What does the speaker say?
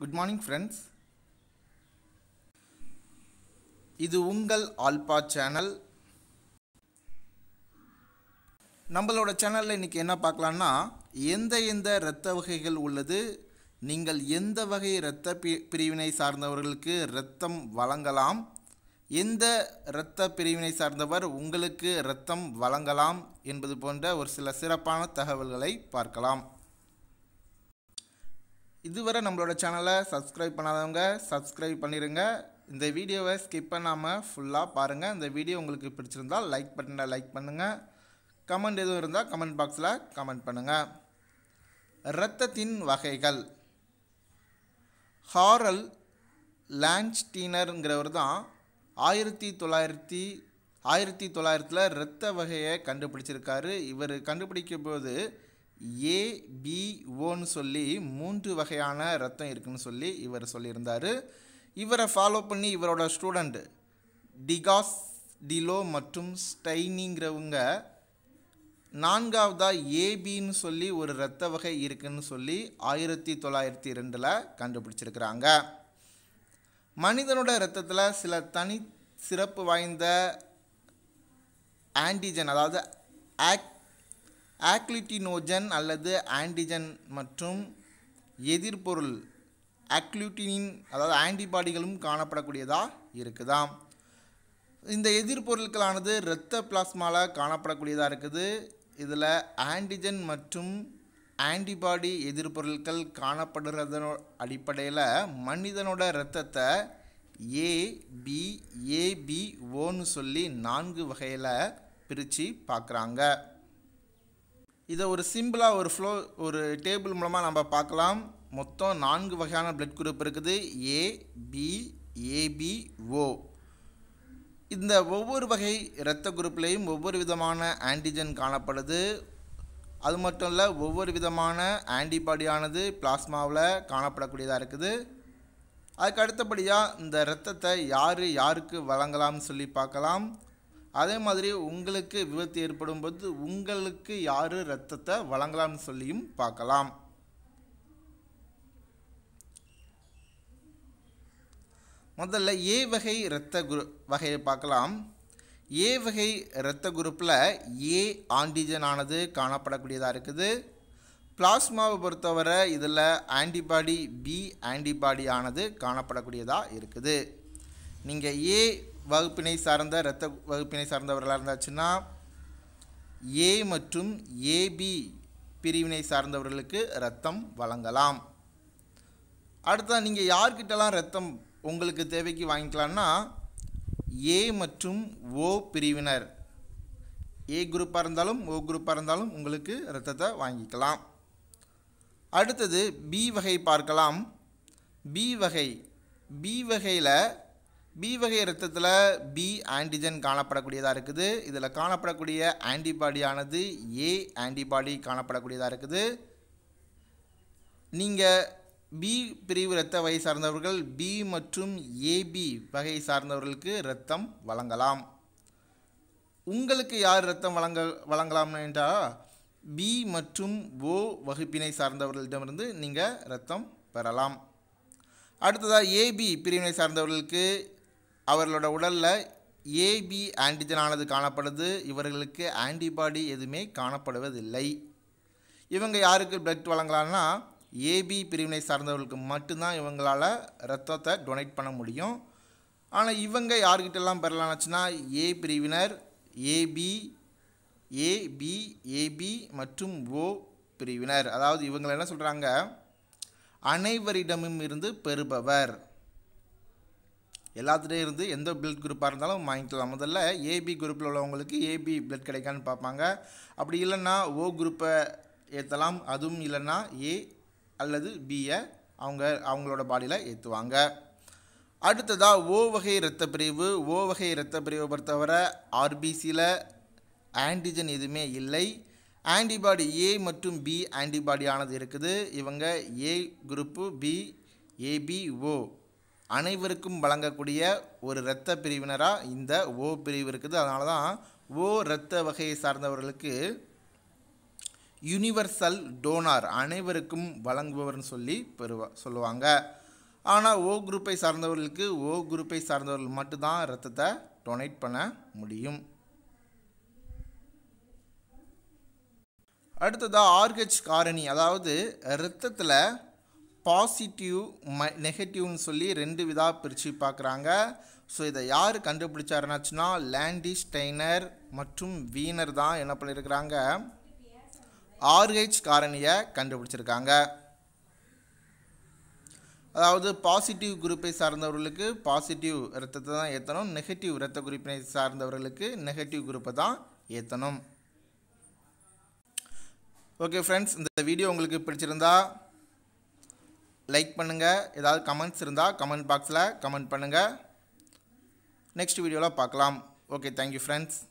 good morning friends இது உங்கள் alpha channel நம்மளோட சேனலில் இன்றைக்கி என்ன பார்க்கலான்னா எந்த எந்த இரத்த வகைகள் உள்ளது நீங்கள் எந்த வகை இரத்த பி பிரிவினை சார்ந்தவர்களுக்கு இரத்தம் வழங்கலாம் எந்த இரத்த பிரிவினை சார்ந்தவர் உங்களுக்கு இரத்தம் வழங்கலாம் என்பது போன்ற ஒரு சில சிறப்பான தகவல்களை பார்க்கலாம் இதுவரை நம்மளோட சேனலை சப்ஸ்கிரைப் பண்ணாதவங்க சப்ஸ்கிரைப் பண்ணிடுங்க இந்த வீடியோவை ஸ்கிப் பண்ணாமல் ஃபுல்லாக பாருங்கள் இந்த வீடியோ உங்களுக்கு பிடிச்சிருந்தால் லைக் பட்டனை லைக் பண்ணுங்கள் கமெண்ட் எதுவும் இருந்தால் கமெண்ட் பாக்ஸில் கமெண்ட் பண்ணுங்கள் இரத்தத்தின் வகைகள் ஹாரல் லான்ச்டீனருங்கிறவர் தான் ஆயிரத்தி தொள்ளாயிரத்தி ஆயிரத்தி தொள்ளாயிரத்தில் இரத்த வகையை கண்டுபிடிச்சிருக்காரு இவர் கண்டுபிடிக்கும் போது ஏபிஓன்னு சொல்லி மூன்று வகையான ரத்தம் இருக்குதுன்னு சொல்லி இவர் சொல்லியிருந்தார் இவரை ஃபாலோ பண்ணி இவரோட ஸ்டூடெண்ட் டிகாஸ் டிலோ மற்றும் ஸ்டைனிங்கிறவங்க நான்காவதாக ஏபின்னு சொல்லி ஒரு இரத்த வகை இருக்குன்னு சொல்லி ஆயிரத்தி தொள்ளாயிரத்தி ரெண்டில் கண்டுபிடிச்சிருக்கிறாங்க மனிதனோட இரத்தத்தில் சில தனி சிறப்பு வாய்ந்த ஆன்டிஜன் அதாவது ஆக்ட் ஆக்லிட்டினோஜன் அல்லது ஆன்டிஜன் மற்றும் எதிர்பொருள் ஆக்லிட்டினின் அதாவது ஆன்டிபாடிகளும் காணப்படக்கூடியதாக இருக்குதாம் இந்த எதிர்பொருட்களானது இரத்த பிளாஸ்மாவில் காணப்படக்கூடியதாக இருக்குது இதில் ஆன்டிஜன் மற்றும் ஆன்டிபாடி எதிர்பொருட்கள் காணப்படுறதோ அடிப்படையில் மனிதனோட இரத்தத்தை ஏ பி ஏபிஓன்னு சொல்லி நான்கு வகையில் பிரித்து பார்க்குறாங்க இதை ஒரு சிம்பிளாக ஒரு ஃப்ளோ ஒரு டேபிள் மூலமாக நம்ம பார்க்கலாம் மொத்தம் நான்கு வகையான பிளட் குரூப் இருக்குது ஏ பி ஏபி ஓ இந்த ஒவ்வொரு வகை இரத்த குரூப்லேயும் ஒவ்வொரு விதமான ஆன்டிஜன் காணப்படுது அது மட்டும் இல்லை ஒவ்வொரு விதமான ஆன்டிபாடியானது பிளாஸ்மாவில் காணப்படக்கூடியதாக இருக்குது அதுக்கு அடுத்தபடியாக இந்த இரத்தத்தை யார் யாருக்கு வழங்கலாம்னு சொல்லி பார்க்கலாம் அதே மாதிரி உங்களுக்கு விபத்து ஏற்படும் போது உங்களுக்கு யார் ரத்தத்தை வழங்கலாம்னு சொல்லியும் பார்க்கலாம் முதல்ல ஏ வகை இரத்த குரு வகையை பார்க்கலாம் ஏ வகை இரத்த குரூப்பில் ஏ ஆன்டிஜனானது ஆனது காணப்படக்கூடியதாக இருக்குது பிளாஸ்மாவை பொறுத்தவரை இதில் ஆன்டிபாடி பி ஆன்டிபாடியானது ஆனது காணப்படக்கூடியதாக இருக்குது நீங்கள் ஏ வகுப்பினை சார்ந்த இரத்த வகுப்பினை சார்ந்தவர்களாக இருந்தாச்சுன்னா ஏ மற்றும் ஏபி பிரிவினை சார்ந்தவர்களுக்கு ரத்தம் வழங்கலாம் அடுத்தது நீங்கள் யார்கிட்டலாம் ரத்தம் உங்களுக்கு தேவைக்கு வாங்கிக்கலாம்னா ஏ மற்றும் ஓ பிரிவினர் ஏ குரூப்பாக இருந்தாலும் ஓ குரூப்பாக இருந்தாலும் உங்களுக்கு ரத்தத்தை வாங்கிக்கலாம் அடுத்தது பி வகை பார்க்கலாம் பி வகை பி வகையில் பி வகை இரத்தத்தில் பி ஆன்டிஜன் காணப்படக்கூடியதாக இருக்குது இதில் காணப்படக்கூடிய ஆன்டிபாடியானது ஏ ஆன்டிபாடி காணப்படக்கூடியதாக இருக்குது நீங்கள் பி பிரிவு இரத்த வகை சார்ந்தவர்கள் பி மற்றும் ஏபி வகை சார்ந்தவர்களுக்கு இரத்தம் வழங்கலாம் உங்களுக்கு யார் இரத்தம் வழங்க வழங்கலாம் என்றால் பி மற்றும் ஓ வகுப்பினை சார்ந்தவர்களிடமிருந்து நீங்கள் இரத்தம் பெறலாம் அடுத்ததாக ஏபி பிரிவினை சார்ந்தவர்களுக்கு அவர்களோட உடலில் ஏபி ஆன்டிஜனானது காணப்படுது இவர்களுக்கு ஆன்டிபாடி எதுவுமே காணப்படுவதில்லை இவங்க யாருக்கு பிளட் வழங்கலான்னா ஏபி பிரிவினை சார்ந்தவர்களுக்கு மட்டும்தான் இவங்களால் ரத்தத்தை டொனேட் பண்ண முடியும் ஆனால் இவங்க யார்கிட்டலாம் பெறலாம்னுச்சுன்னா ஏ பிரிவினர் ஏபி ஏபி ஏபி மற்றும் ஓ பிரிவினர் அதாவது இவங்களை என்ன சொல்கிறாங்க அனைவரிடமும் இருந்து பெறுபவர் எல்லாத்துலேயும் இருந்து எந்த பிளட் குரூப்பாக இருந்தாலும் வாங்கிக்கலாம் முதல்ல ஏபி குரூப்பில் உள்ளவங்களுக்கு ஏபி பிளட் கிடைக்கான்னு பார்ப்பாங்க அப்படி இல்லைன்னா ஓ குரூப்பை ஏற்றலாம் அதுவும் இல்லைன்னா ஏ அல்லது பியை அவங்க அவங்களோட பாடியில் ஏற்றுவாங்க அடுத்ததாக ஓ வகை இரத்த பிரிவு ஓ வகை இரத்த பிரிவை பொறுத்தவரை ஆர்பிசியில் ஆன்டிஜன் எதுவுமே இல்லை ஆன்டிபாடி ஏ மற்றும் பி ஆன்டிபாடியானது இருக்குது இவங்க ஏ குரூப்பு பி ஏபிஓ அனைவருக்கும் வழங்கக்கூடிய ஒரு இரத்த பிரிவினராக இந்த ஓ பிரிவு இருக்குது அதனால தான் ஓ இரத்த வகையை சார்ந்தவர்களுக்கு யூனிவர்சல் டோனார் அனைவருக்கும் வழங்குபவர்னு சொல்லி பெறுவா சொல்லுவாங்க ஆனால் ஓ குரூப்பை சார்ந்தவர்களுக்கு ஓ குரூப்பை சார்ந்தவர்கள் மட்டும்தான் இரத்தத்தை டொனேட் பண்ண முடியும் அடுத்ததாக ஆர்ஹெச் காரணி அதாவது இரத்தத்தில் பாசிட்டிவ் ம நெகட்டிவ்னு சொல்லி ரெண்டு விதாக பிரித்து பார்க்குறாங்க ஸோ இதை யார் கண்டுபிடிச்சாருனாச்சுன்னா லேண்டி ஸ்டெய்னர் மற்றும் வீனர் தான் என்ன பண்ணியிருக்கிறாங்க ஆர்ஹெச் காரணியை கண்டுபிடிச்சிருக்காங்க அதாவது பாசிட்டிவ் குரூப்பை சார்ந்தவர்களுக்கு பாசிட்டிவ் இரத்தத்தை தான் ஏற்றணும் நெகட்டிவ் இரத்த குரூப்பினை சார்ந்தவர்களுக்கு நெகட்டிவ் குரூப்பை தான் ஏற்றணும் ஓகே ஃப்ரெண்ட்ஸ் இந்த வீடியோ உங்களுக்கு பிடிச்சிருந்தா லைக் பண்ணுங்கள் ஏதாவது கமெண்ட்ஸ் இருந்தால் கமெண்ட் பாக்ஸில் கமெண்ட் பண்ணுங்கள் நெக்ஸ்ட் வீடியோவில் பார்க்கலாம் ஓகே தேங்க்யூ ஃப்ரெண்ட்ஸ்